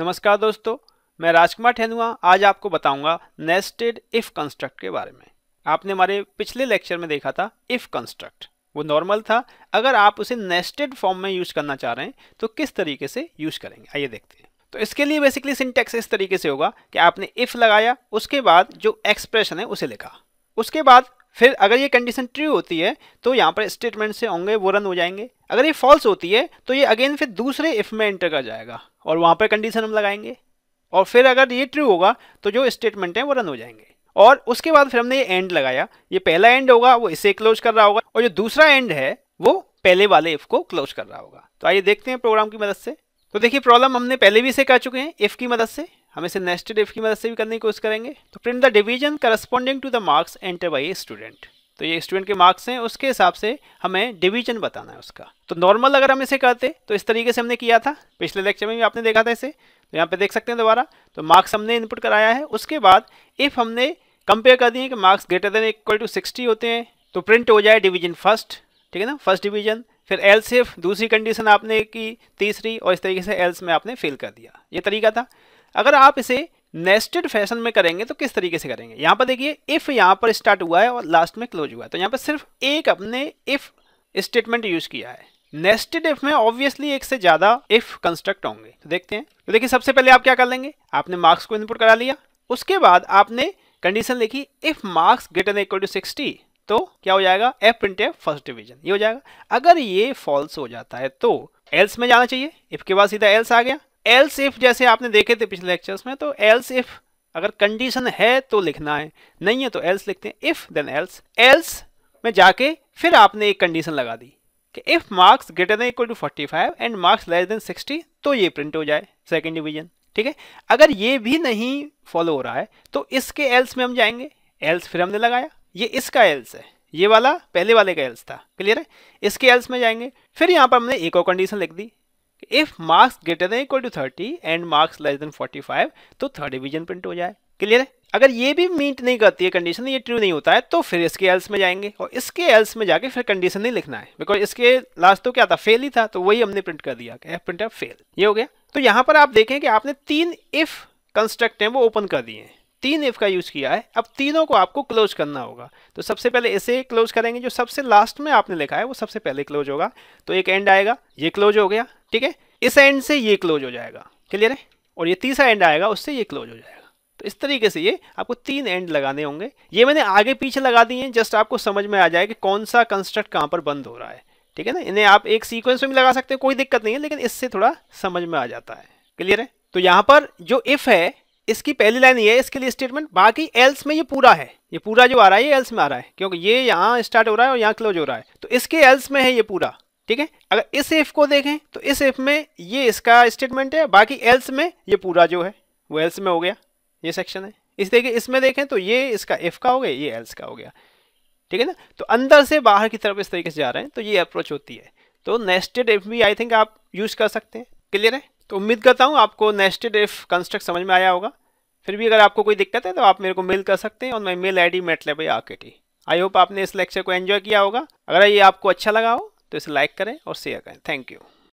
नमस्कार दोस्तों मैं राजकुमार ठेनुआ आज आपको बताऊंगा नेस्टेड इफ कंस्ट्रक्ट के बारे में आपने हमारे पिछले लेक्चर में देखा था इफ कंस्ट्रक्ट वो नॉर्मल था अगर आप उसे नेस्टेड फॉर्म में यूज करना चाह रहे हैं तो किस तरीके से यूज करेंगे आइए देखते हैं तो इसके लिए बेसिकली सिंटेक्स इस तरीके से होगा कि आपने इफ लगाया उसके बाद जो एक्सप्रेशन है उसे लिखा उसके बाद फिर अगर ये कंडीशन ट्रू होती है तो यहाँ पर स्टेटमेंट से होंगे वो रन हो जाएंगे अगर ये फॉल्स होती है तो ये अगेन फिर दूसरे इफ़ में एंटर कर जाएगा और वहाँ पर कंडीशन हम लगाएंगे और फिर अगर ये ट्रू होगा तो जो स्टेटमेंट है वो रन हो जाएंगे और उसके बाद फिर हमने ये एंड लगाया ये पहला एंड होगा वो इसे क्लोज कर रहा होगा और जो दूसरा एंड है वो पहले वाले इफ़ को क्लोज कर रहा होगा तो आइए देखते हैं प्रोग्राम की मदद से तो देखिए प्रॉब्लम हमने पहले भी इसे कर चुके हैं इफ़ की मदद से हम इसे नेस्टेड इफ की मदद से भी करने की कोशिश करेंगे तो print the division corresponding to the marks enter by a student तो ये स्टूडेंट के मार्क्स हैं उसके हिसाब से हमें डिवीजन बताना है उसका तो नॉर्मल अगर हम इसे करते तो इस तरीके से हमने किया था पिछले लेक्चर में भी आपने देखा था इसे तो यहाँ पे देख सकते हैं दोबारा तो मार्क्स हमने इनपुट कराया है उसके बाद इफ़ हमने कंपेयर कर दिए कि marks greater than equal to sixty होते हैं तो प्रिंट हो जाए डिवीजन फर्स्ट ठीक है ना फर्स्ट डिवीजन फिर एल्स सिर्फ दूसरी कंडीशन आपने की तीसरी और इस तरीके से एल्स में आपने फेल कर दिया ये तरीका था अगर आप इसे नेस्टेड फैशन में करेंगे तो किस तरीके से करेंगे यहाँ पर देखिए इफ़ यहाँ पर स्टार्ट हुआ है और लास्ट में क्लोज हुआ है तो यहाँ पर सिर्फ एक अपने इफ़ स्टेटमेंट यूज़ किया है नेस्टेड इफ में ऑब्वियसली एक से ज़्यादा इफ़ कंस्ट्रक्ट होंगे तो देखते हैं तो देखिए सबसे पहले आप क्या कर लेंगे आपने मार्क्स को इनपुट करा लिया उसके बाद आपने कंडीशन लिखी if marks greater than equal to sixty तो क्या हो जाएगा F print F first division ये हो जाएगा अगर ये फॉल्स हो जाता है तो एल्स में जाना चाहिए इफ के बाद सीधा एल्स आ गया एल्स इफ जैसे आपने देखे थे पिछले लेक्चर्स में तो एल्स इफ अगर कंडीशन है तो लिखना है नहीं है तो एल्स लिखते हैं इफ देन एल्स एल्स में जाके फिर आपने एक कंडीशन लगा दी कि if marks greater than equal to 45 and marks less than 60 तो ये प्रिंट हो जाए सेकंड डिवीजन ठीक है अगर ये भी नहीं फॉलो हो रहा है तो इसके एल्स में हम जाएंगे एल्स फिर हमने लगाया ये इसका एल्स है ये वाला पहले वाले का एल्स था क्लियर है इसके एल्स में जाएंगे फिर यहाँ पर हमने एक और कंडीशन लिख दी if marks greater than equal to thirty and marks less than forty five तो थर्ड डिवीजन प्रिंट हो जाए क्लियर है अगर ये भी मीट नहीं करती है कंडीशन ये ट्रू नहीं होता है तो फिर इसके एल्स में जाएंगे और इसके एल्स में जाके फिर कंडीशन नहीं लिखना है बिकॉज इसके लास्ट तो क्या था फेल ही था तो वही हमने प्रिंट कर दिया एफ प्रिंट फेल ये हो गया तो यहाँ पर आप देखें कि आपने तीन इफ कंस्ट्रक्ट हैं वो ओपन कर दिए हैं तीन इफ का यूज़ किया है अब तीनों को आपको क्लोज करना होगा तो सबसे पहले इसे क्लोज करेंगे जो सबसे लास्ट में आपने लिखा है वो सबसे पहले क्लोज होगा तो एक एंड आएगा ये क्लोज हो गया ठीक है इस एंड से ये क्लोज हो जाएगा क्लियर है और ये तीसरा एंड आएगा उससे ये क्लोज हो जाएगा तो इस तरीके से ये आपको तीन एंड लगाने होंगे ये मैंने आगे पीछे लगा दिए हैं जस्ट आपको समझ में आ जाए कि कौन सा कंस्ट्रक्ट कहाँ पर बंद हो रहा है ठीक है ना इन्हें आप एक सीक्वेंस में भी लगा सकते हैं कोई दिक्कत नहीं है लेकिन इससे थोड़ा समझ में आ जाता है क्लियर है तो यहाँ पर जो इफ़ है इसकी पहली लाइन ये है इसके लिए स्टेटमेंट बाकी एल्स में ये पूरा है ये पूरा जो आ रहा है ये एल्स में आ रहा है क्योंकि ये यहाँ स्टार्ट हो रहा है और यहाँ क्लोज हो रहा है तो इसके एल्स में है ये पूरा ठीक है अगर इस एफ को देखें तो इस एफ में ये इसका स्टेटमेंट है बाकी एल्स में ये पूरा जो है वो एल्स में हो गया ये सेक्शन है इस देखिए इसमें देखें तो ये इसका एफ का हो गया ये एल्स का हो गया ठीक है ना तो अंदर से बाहर की तरफ इस तरीके से जा रहे हैं तो ये अप्रोच होती है तो नेस्टेड एफ भी आई थिंक आप यूज़ कर सकते हैं क्लियर है तो उम्मीद करता हूँ आपको नेस्टेड इफ कंस्ट्रक्ट समझ में आया होगा फिर भी अगर आपको कोई दिक्कत है तो आप मेरे को मेल कर सकते हैं और मैं मेल आई डी आके ठीक आई होप आपने इस लेक्चर को एंजॉय किया होगा अगर ये आपको अच्छा लगा हो तो इसे लाइक करें और शेयर करें थैंक यू